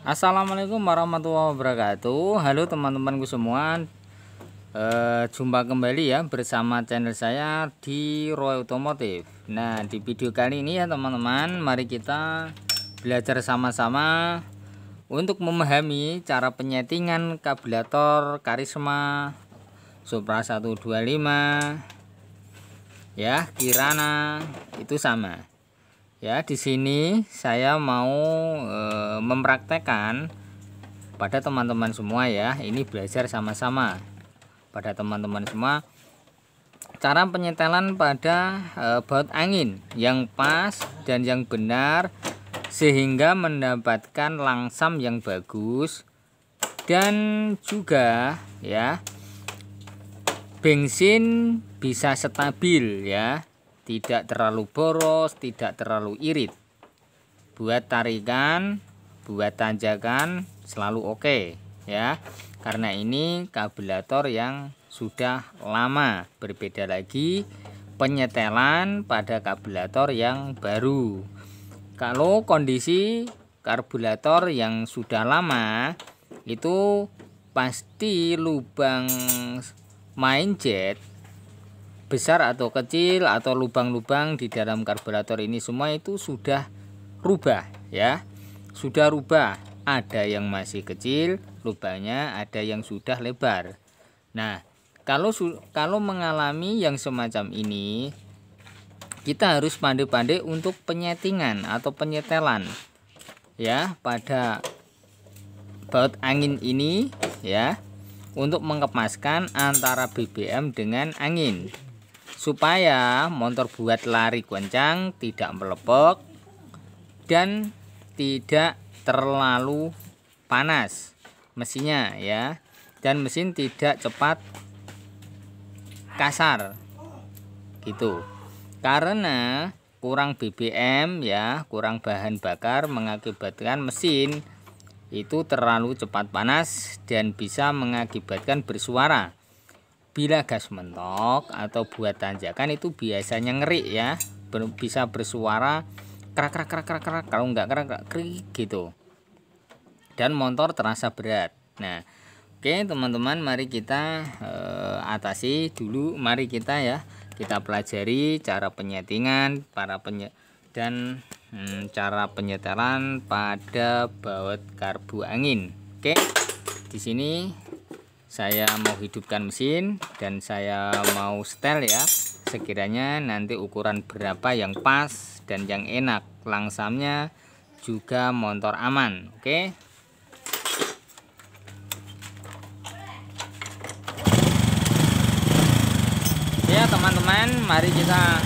Assalamualaikum warahmatullahi wabarakatuh Halo teman-temanku semua e, Jumpa kembali ya bersama channel saya di Roy Automotive. Nah di video kali ini ya teman-teman Mari kita belajar sama-sama Untuk memahami cara penyetingan Kabulator karisma Supra 125 Ya Kirana itu sama ya di sini saya mau e, mempraktekkan pada teman-teman semua ya ini belajar sama-sama pada teman-teman semua cara penyetelan pada e, baut angin yang pas dan yang benar sehingga mendapatkan langsam yang bagus dan juga ya bensin bisa stabil ya tidak terlalu boros, tidak terlalu irit. Buat tarikan, buat tanjakan selalu oke okay, ya. Karena ini kabelator yang sudah lama. Berbeda lagi penyetelan pada kabelator yang baru. Kalau kondisi karburator yang sudah lama itu pasti lubang main jet besar atau kecil atau lubang-lubang di dalam karburator ini semua itu sudah rubah ya sudah rubah ada yang masih kecil lubangnya ada yang sudah lebar nah kalau kalau mengalami yang semacam ini kita harus pandai-pandai untuk penyetingan atau penyetelan ya pada baut angin ini ya untuk mengepaskan antara BBM dengan angin supaya motor buat lari goncang tidak melepek dan tidak terlalu panas mesinnya ya dan mesin tidak cepat kasar gitu karena kurang BBM ya kurang bahan bakar mengakibatkan mesin itu terlalu cepat panas dan bisa mengakibatkan bersuara Bila gas mentok atau buat tanjakan itu biasanya ngeri ya. Ber bisa bersuara krak krak krak krak krak kalau nggak krak krak krik gitu. Dan motor terasa berat. Nah, oke teman-teman mari kita uh, atasi dulu mari kita ya kita pelajari cara penyetingan para penye dan hmm, cara penyetelan pada baut karbu angin. Oke. Di sini saya mau hidupkan mesin dan saya mau setel ya sekiranya nanti ukuran berapa yang pas dan yang enak langsamnya juga motor aman oke okay? ya teman-teman mari kita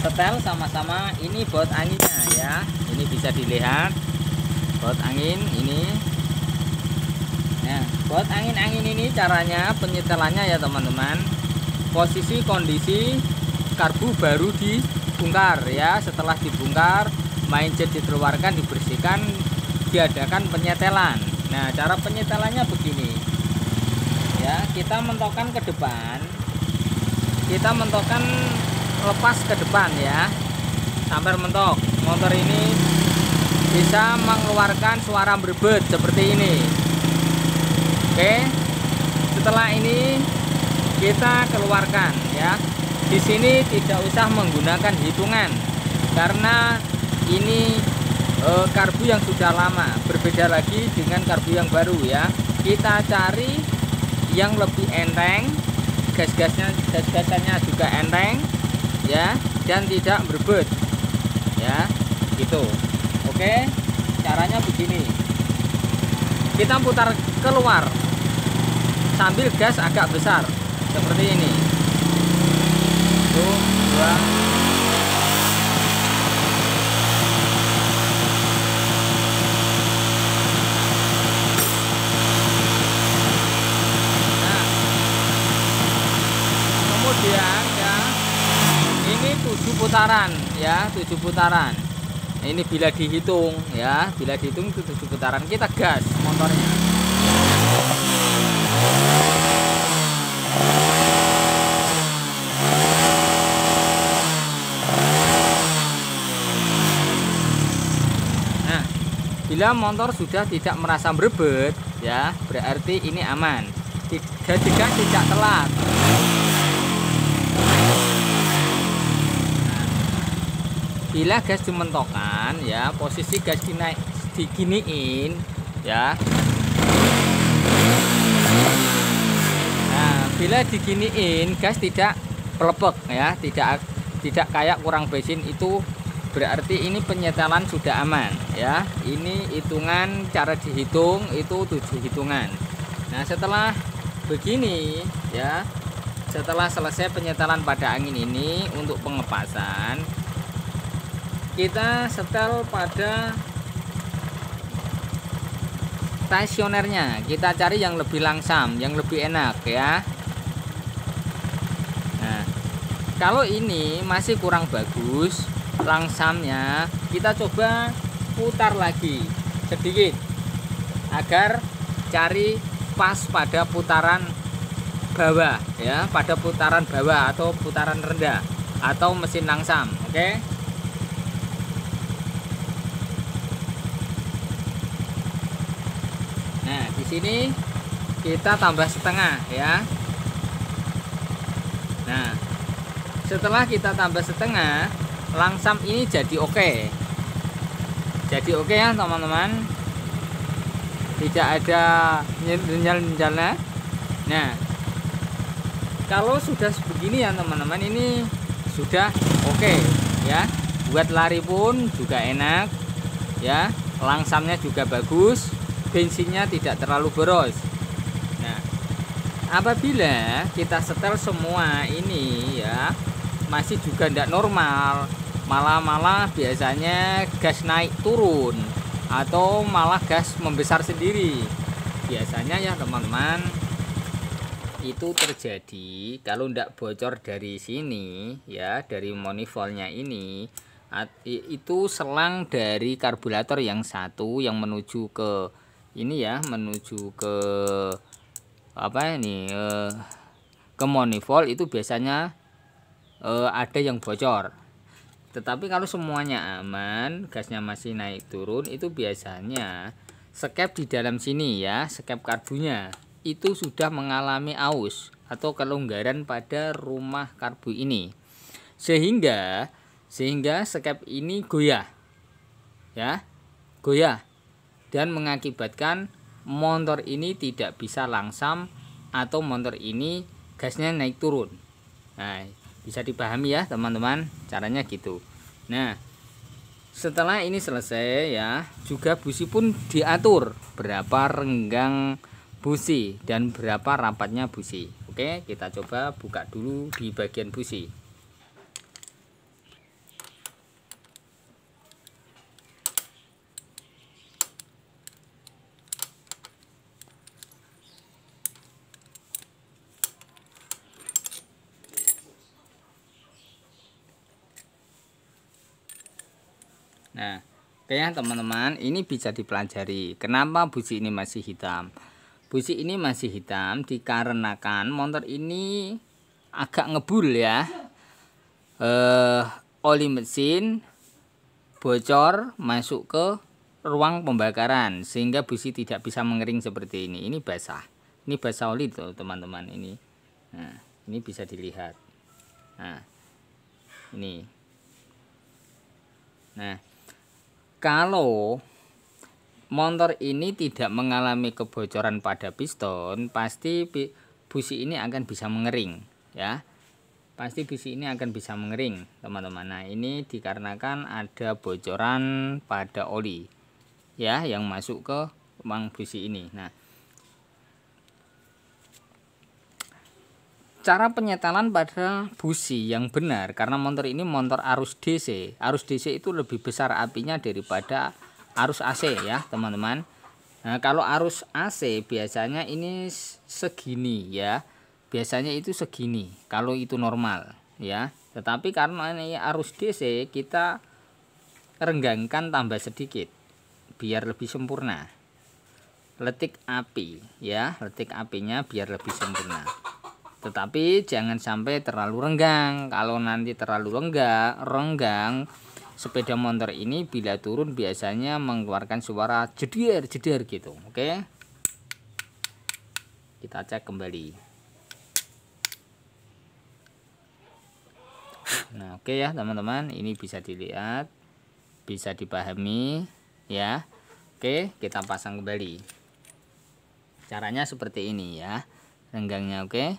setel sama-sama ini baut anginnya ya ini bisa dilihat baut angin ini buat angin-angin ini caranya penyetelannya ya teman-teman posisi kondisi karbu baru dibongkar ya setelah dibongkar main jet dikeluarkan dibersihkan diadakan penyetelan nah cara penyetelannya begini ya kita mentokkan ke depan kita mentokkan lepas ke depan ya sampai mentok motor ini bisa mengeluarkan suara berbet seperti ini oke setelah ini kita keluarkan ya di sini tidak usah menggunakan hitungan karena ini e, karbu yang sudah lama berbeda lagi dengan karbu yang baru ya kita cari yang lebih enteng gas-gasnya gas-gasannya juga enteng ya dan tidak berbet ya gitu oke caranya begini kita putar keluar sambil gas agak besar seperti ini satu dua nah kemudian ya ini tujuh putaran ya tujuh putaran nah, ini bila dihitung ya bila dihitung itu tujuh putaran kita gas motornya Bila motor sudah tidak merasa berebut, ya berarti ini aman. Tiga jika tidak telat. bila gas dimentokan, ya posisi gas dinaik diginiin, ya. Nah, bila diginiin, gas tidak pelepek, ya, tidak tidak kayak kurang bensin itu berarti ini penyetelan sudah aman ya ini hitungan cara dihitung itu tujuh hitungan nah setelah begini ya setelah selesai penyetelan pada angin ini untuk pengepasan kita setel pada stasionernya kita cari yang lebih langsam yang lebih enak ya nah kalau ini masih kurang bagus langsamnya kita coba putar lagi sedikit agar cari pas pada putaran bawah ya pada putaran bawah atau putaran rendah atau mesin langsam oke okay? nah di sini kita tambah setengah ya nah setelah kita tambah setengah langsam ini jadi oke okay. jadi oke okay ya teman-teman tidak ada nyel-nyelnya nah kalau sudah begini ya teman-teman ini sudah oke okay, ya buat lari pun juga enak ya langsamnya juga bagus bensinnya tidak terlalu boros nah apabila kita setel semua ini ya masih juga tidak normal malah-malah biasanya gas naik turun atau malah gas membesar sendiri biasanya ya teman-teman itu terjadi kalau tidak bocor dari sini ya dari manifoldnya ini itu selang dari karburator yang satu yang menuju ke ini ya menuju ke apa ini eh, ke manifold itu biasanya uh, ada yang bocor tetapi kalau semuanya aman gasnya masih naik turun itu biasanya skep di dalam sini ya skep karbunya itu sudah mengalami aus atau kelonggaran pada rumah karbu ini sehingga sehingga skep ini goyah ya goyah dan mengakibatkan motor ini tidak bisa langsam atau motor ini gasnya naik turun nah bisa dipahami ya teman-teman caranya gitu nah setelah ini selesai ya juga busi pun diatur berapa renggang busi dan berapa rapatnya busi oke kita coba buka dulu di bagian busi Nah, oke ya, teman-teman, ini bisa dipelajari. Kenapa busi ini masih hitam? Busi ini masih hitam dikarenakan motor ini agak ngebul ya. Eh, oli mesin bocor masuk ke ruang pembakaran sehingga busi tidak bisa mengering seperti ini. Ini basah. Ini basah oli tuh teman-teman ini. Nah, ini bisa dilihat. Nah, ini. Nah, kalau motor ini tidak mengalami kebocoran pada piston pasti busi ini akan bisa mengering ya pasti busi ini akan bisa mengering teman-teman nah ini dikarenakan ada bocoran pada oli ya yang masuk ke mang busi ini nah Cara penyetelan pada busi yang benar karena motor ini motor arus DC. Arus DC itu lebih besar apinya daripada arus AC ya, teman-teman. Nah, kalau arus AC biasanya ini segini ya. Biasanya itu segini kalau itu normal ya. Tetapi karena ini arus DC kita renggangkan tambah sedikit biar lebih sempurna. Letik api ya, letik apinya biar lebih sempurna. Tetapi jangan sampai terlalu renggang. Kalau nanti terlalu renggang, renggang sepeda motor ini bila turun biasanya mengeluarkan suara jedir jedir gitu oke kita cek kembali nah oke ya teman-teman ini bisa dilihat bisa dipahami ya oke kita pasang kembali caranya seperti ini ya renggangnya oke okay?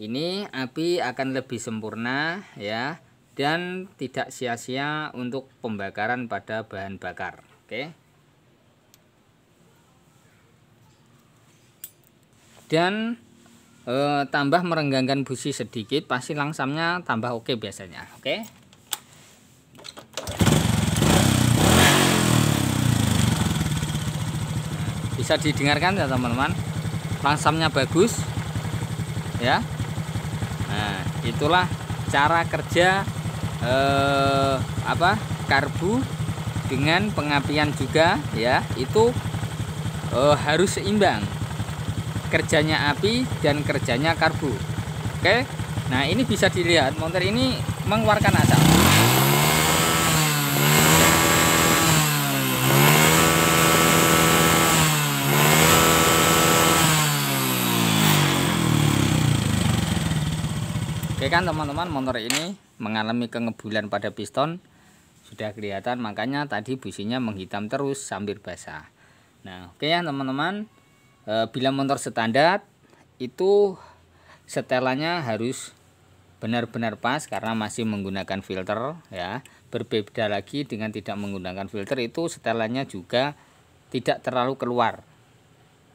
ini api akan lebih sempurna ya dan tidak sia-sia untuk pembakaran pada bahan bakar oke dan e, tambah merenggangkan busi sedikit pasti langsamnya tambah oke biasanya oke bisa didengarkan ya teman-teman langsamnya bagus ya itulah cara kerja eh, apa karbu dengan pengapian juga ya itu eh, harus seimbang kerjanya api dan kerjanya karbu oke nah ini bisa dilihat motor ini mengeluarkan asap Oke kan teman-teman motor ini mengalami kengebulan pada piston sudah kelihatan makanya tadi businya menghitam terus sambil basah. Nah oke ya teman-teman e, bila motor standar itu setelannya harus benar-benar pas karena masih menggunakan filter ya berbeda lagi dengan tidak menggunakan filter itu setelannya juga tidak terlalu keluar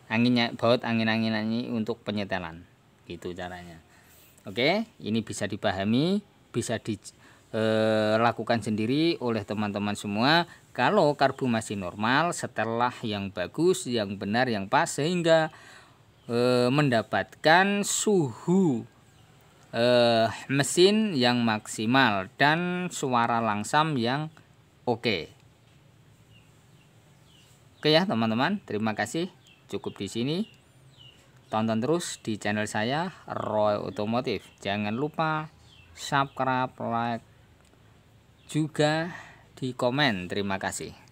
anginnya baut angin-anginannya untuk penyetelan gitu caranya Oke, ini bisa dipahami, bisa dilakukan eh, sendiri oleh teman-teman semua. Kalau karbu masih normal, setelah yang bagus, yang benar, yang pas, sehingga eh, mendapatkan suhu eh, mesin yang maksimal dan suara langsam yang oke. Oke ya teman-teman, terima kasih. Cukup di sini. Tonton terus di channel saya Roy Automotive. Jangan lupa subscribe, like, juga di komen. Terima kasih.